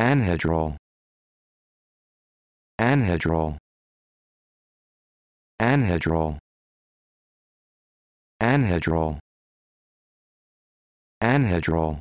anhedral anhedral anhedral anhedral anhedral